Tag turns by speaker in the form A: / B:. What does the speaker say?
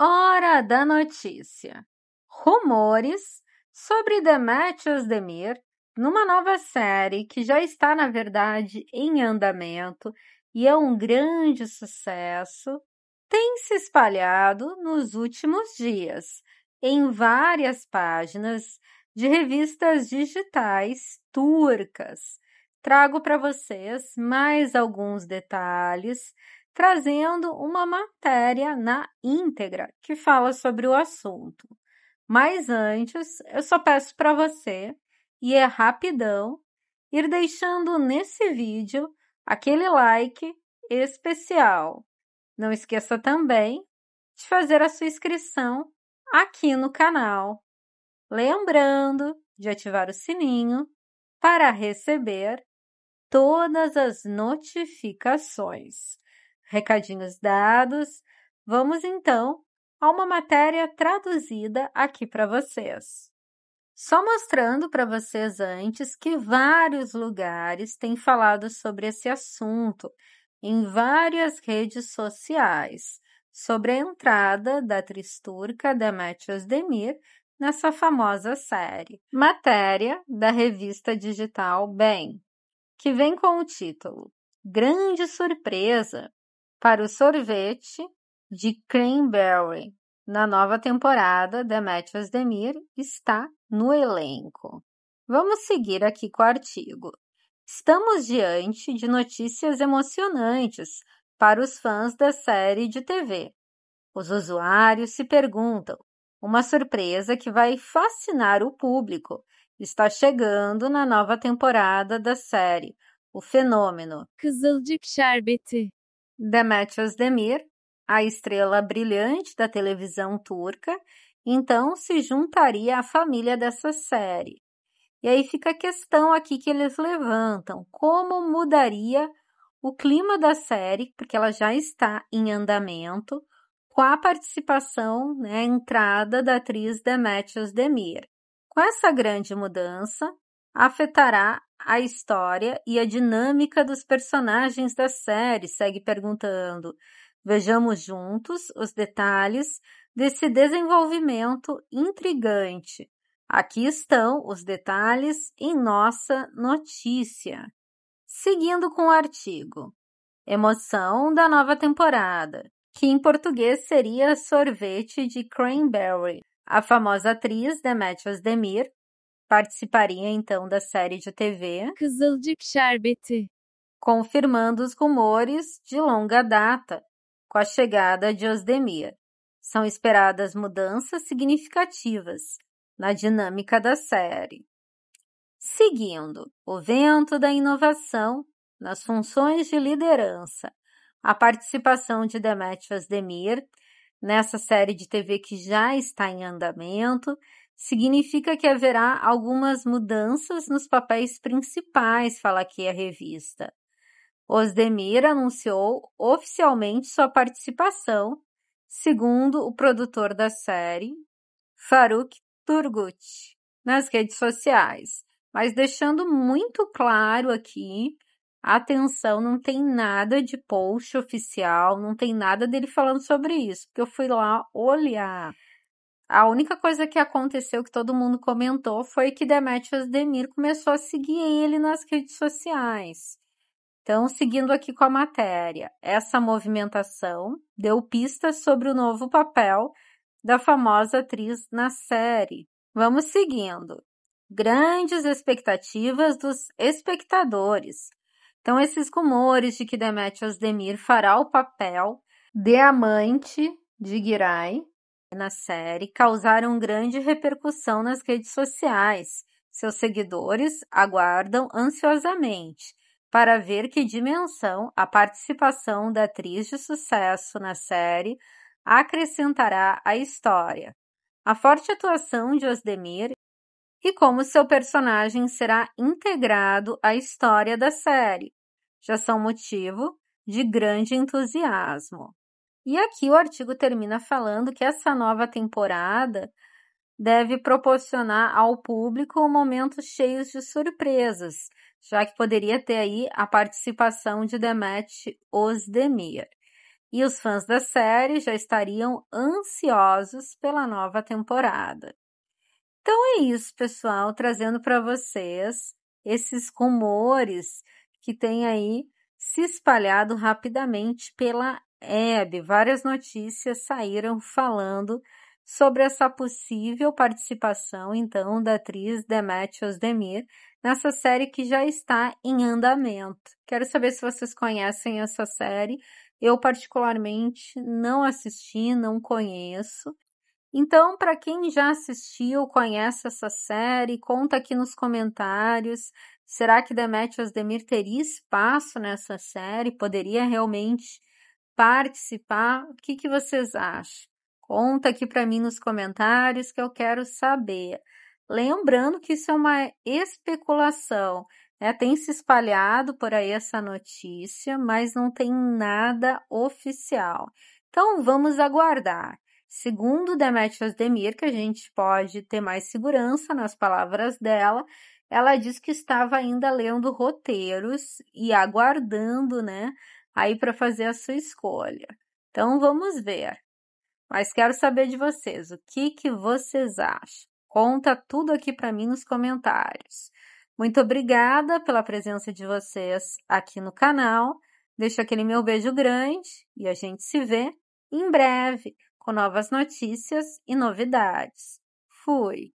A: Hora da notícia: rumores sobre Demetrius Demir numa nova série que já está, na verdade, em andamento e é um grande sucesso, tem se espalhado nos últimos dias em várias páginas de revistas digitais turcas. Trago para vocês mais alguns detalhes trazendo uma matéria na íntegra que fala sobre o assunto. Mas antes, eu só peço para você, e é rapidão, ir deixando nesse vídeo aquele like especial. Não esqueça também de fazer a sua inscrição aqui no canal. Lembrando de ativar o sininho para receber todas as notificações. Recadinhos dados, vamos então a uma matéria traduzida aqui para vocês. Só mostrando para vocês antes que vários lugares têm falado sobre esse assunto em várias redes sociais, sobre a entrada da Tristurca Demet Özdemir nessa famosa série. Matéria da revista digital Bem, que vem com o título Grande Surpresa! para o sorvete de cranberry na nova temporada. Demetrius Demir está no elenco. Vamos seguir aqui com o artigo. Estamos diante de notícias emocionantes para os fãs da série de TV. Os usuários se perguntam: uma surpresa que vai fascinar o público está chegando na nova temporada da série, o fenômeno Kızılcık Şerbeti. Demet Özdemir, a estrela brilhante da televisão turca, então se juntaria à família dessa série. E aí fica a questão aqui que eles levantam: como mudaria o clima da série, porque ela já está em andamento, com a participação, né, a entrada da atriz Demet Özdemir. Com essa grande mudança, afetará a história e a dinâmica dos personagens da série, segue perguntando. Vejamos juntos os detalhes desse desenvolvimento intrigante. Aqui estão os detalhes em nossa notícia. Seguindo com o artigo: Emoção da nova temporada, que em português seria sorvete de cranberry. A famosa atriz Demetrius Demir participaria então da série de TV Şerbeti, confirmando os rumores de longa data com a chegada de Osdemir. São esperadas mudanças significativas na dinâmica da série. Seguindo o vento da inovação nas funções de liderança, a participação de Demet Demir nessa série de TV que já está em andamento, significa que haverá algumas mudanças nos papéis principais, fala aqui a revista. Osdemir anunciou oficialmente sua participação, segundo o produtor da série, Faruk Turgut, nas redes sociais, mas deixando muito claro aqui Atenção, não tem nada de post oficial, não tem nada dele falando sobre isso, porque eu fui lá olhar. A única coisa que aconteceu que todo mundo comentou foi que Demetrius Demir começou a seguir ele nas redes sociais. Então, seguindo aqui com a matéria, essa movimentação deu pistas sobre o novo papel da famosa atriz na série. Vamos seguindo. Grandes expectativas dos espectadores. Então, esses rumores de que Demetrius Demir fará o papel de amante de Girai na série causaram grande repercussão nas redes sociais. Seus seguidores aguardam ansiosamente para ver que dimensão a participação da atriz de sucesso na série acrescentará à história. A forte atuação de Osdemir e como seu personagem será integrado à história da série já são motivo de grande entusiasmo. E aqui o artigo termina falando que essa nova temporada deve proporcionar ao público momentos cheios de surpresas, já que poderia ter aí a participação de Demet Osdemir. E os fãs da série já estariam ansiosos pela nova temporada. Então é isso, pessoal, trazendo para vocês esses rumores que tem aí se espalhado rapidamente pela Hebe. Várias notícias saíram falando sobre essa possível participação, então, da atriz Demet Demir nessa série que já está em andamento. Quero saber se vocês conhecem essa série. Eu, particularmente, não assisti, não conheço. Então, para quem já assistiu, conhece essa série, conta aqui nos comentários. Será que Demetrius Demir teria espaço nessa série? Poderia realmente participar? O que, que vocês acham? Conta aqui para mim nos comentários que eu quero saber. Lembrando que isso é uma especulação, né? Tem se espalhado por aí essa notícia, mas não tem nada oficial. Então vamos aguardar. Segundo Demetrios Demir, que a gente pode ter mais segurança nas palavras dela, ela diz que estava ainda lendo roteiros e aguardando, né, aí para fazer a sua escolha. Então vamos ver. Mas quero saber de vocês, o que que vocês acham? Conta tudo aqui para mim nos comentários. Muito obrigada pela presença de vocês aqui no canal. Deixo aquele meu beijo grande e a gente se vê em breve com novas notícias e novidades. Fui!